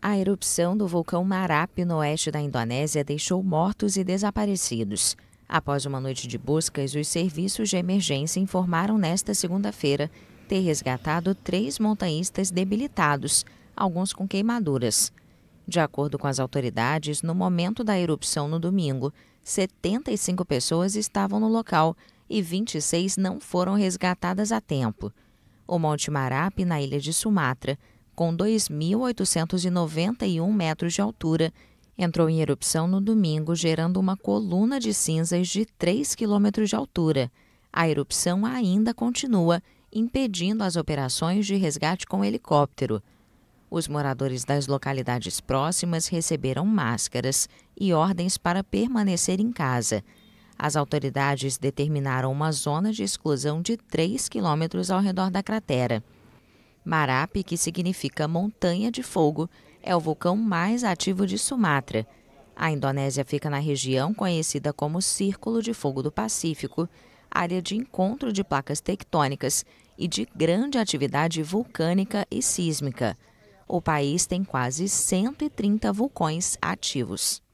A erupção do vulcão Marapi no oeste da Indonésia deixou mortos e desaparecidos. Após uma noite de buscas, os serviços de emergência informaram nesta segunda-feira ter resgatado três montanhistas debilitados, alguns com queimaduras. De acordo com as autoridades, no momento da erupção no domingo, 75 pessoas estavam no local e 26 não foram resgatadas a tempo. O Monte Marapi, na ilha de Sumatra, com 2.891 metros de altura, entrou em erupção no domingo, gerando uma coluna de cinzas de 3 quilômetros de altura. A erupção ainda continua, impedindo as operações de resgate com helicóptero. Os moradores das localidades próximas receberam máscaras e ordens para permanecer em casa. As autoridades determinaram uma zona de exclusão de 3 quilômetros ao redor da cratera. Marapi, que significa montanha de fogo, é o vulcão mais ativo de Sumatra. A Indonésia fica na região conhecida como Círculo de Fogo do Pacífico, área de encontro de placas tectônicas e de grande atividade vulcânica e sísmica. O país tem quase 130 vulcões ativos.